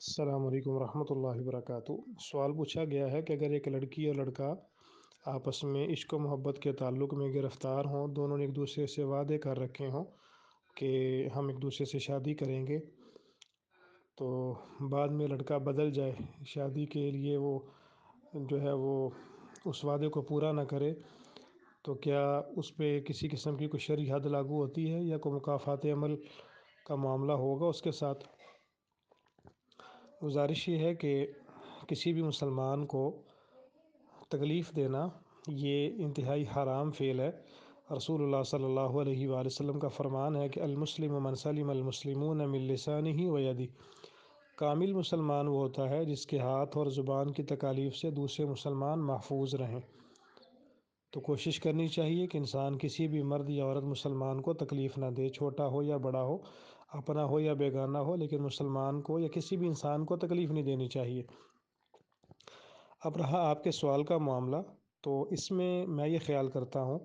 अल्लाम वरहमल वरक सवाल पूछा गया है कि अगर एक लड़की और लड़का आपस में इश्क मोहब्बत के ताल्लुक में गिरफ़्तार हों दोनों ने एक दूसरे से वादे कर रखे हों कि हम एक दूसरे से शादी करेंगे तो बाद में लड़का बदल जाए शादी के लिए वो जो है वो उस वादे को पूरा ना करे तो क्या उस पर किसी किस्म की कोई शरी हद लागू होती है या कोई मुकाफ़ात अमल का मामला होगा उसके साथ गुजारिश ये है कि किसी भी मुसलमान को तकलीफ़ देना ये इंतहाई हराम फ़ेल है रसूल सल्ला वसम का फ़रमान है कि अलमुस्लिम मनसलिम मिलसान ही वी कामिल मुसलमान वो होता है जिसके हाथ और ज़ुबान की तकालीफ से दूसरे मुसलमान महफूज रहें तो कोशिश करनी चाहिए कि इंसान किसी भी मर्द या औरत मुसलमान को तकलीफ़ ना दे छोटा हो या बड़ा हो अपना हो या बेगाना हो लेकिन मुसलमान को या किसी भी इंसान को तकलीफ़ नहीं देनी चाहिए अब रहा आपके सवाल का मामला तो इसमें मैं ये ख्याल करता हूँ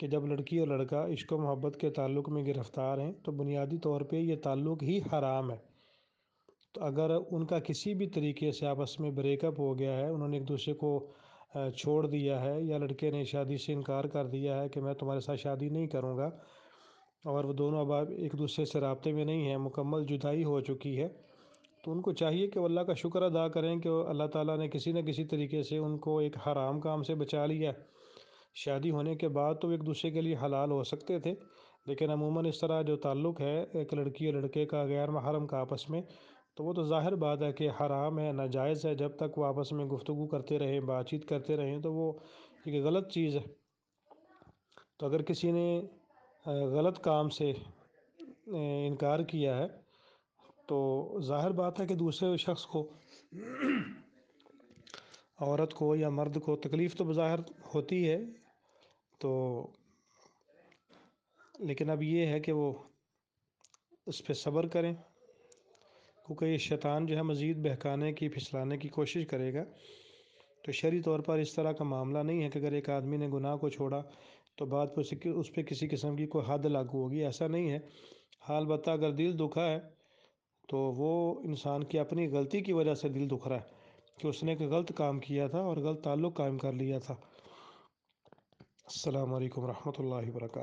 कि जब लड़की और लड़का इश्क मोहब्बत के ताल्लुक में गिरफ़्तार हैं तो बुनियादी तौर पे ये ताल्लुक ही हराम है तो अगर उनका किसी भी तरीके से आपस में ब्रेकअप हो गया है उन्होंने एक दूसरे को छोड़ दिया है या लड़के ने शादी से इनकार कर दिया है कि मैं तुम्हारे साथ शादी नहीं करूँगा और वो दोनों अब एक दूसरे से रबते में नहीं हैं मुकम्मल जुदाई हो चुकी है तो उनको चाहिए कि अल्लाह का शुक्र अदा करें कि अल्लाह ताला ने किसी न किसी तरीके से उनको एक हराम काम से बचा लिया शादी होने के बाद तो एक दूसरे के लिए हलाल हो सकते थे लेकिन अमूमन इस तरह जो ताल्लुक़ है एक लड़की और लड़के का गैर महरम का आपस में तो वो तो ज़ाहिर बात है कि हराम है नाजायज़ है जब तक वो आपस में गुफ्तु करते रहें बातचीत करते रहें तो वो एक गलत चीज़ है तो अगर किसी ने गलत काम से इनकार किया है तो जाहिर बात है कि दूसरे शख्स को औरत को या मर्द को तकलीफ़ तो बज़ाहिर होती है तो लेकिन अब ये है कि वो उस पर सब्र करें क्योंकि ये शैतान जो है मज़ीद बहकाने की फिसलाने की कोशिश करेगा तो शरी तौर पर इस तरह का मामला नहीं है कि अगर एक आदमी ने गुनाह को छोड़ा तो बात पर उस पर किसी किस्म की कोई हद लागू होगी ऐसा नहीं है हाल बता अगर दिल दुखा है तो वो इंसान की अपनी गलती की वजह से दिल दुख रहा है कि उसने एक गलत काम किया था और गलत ताल्लुक़ कायम कर लिया था अल्लाम वरहमल वर्का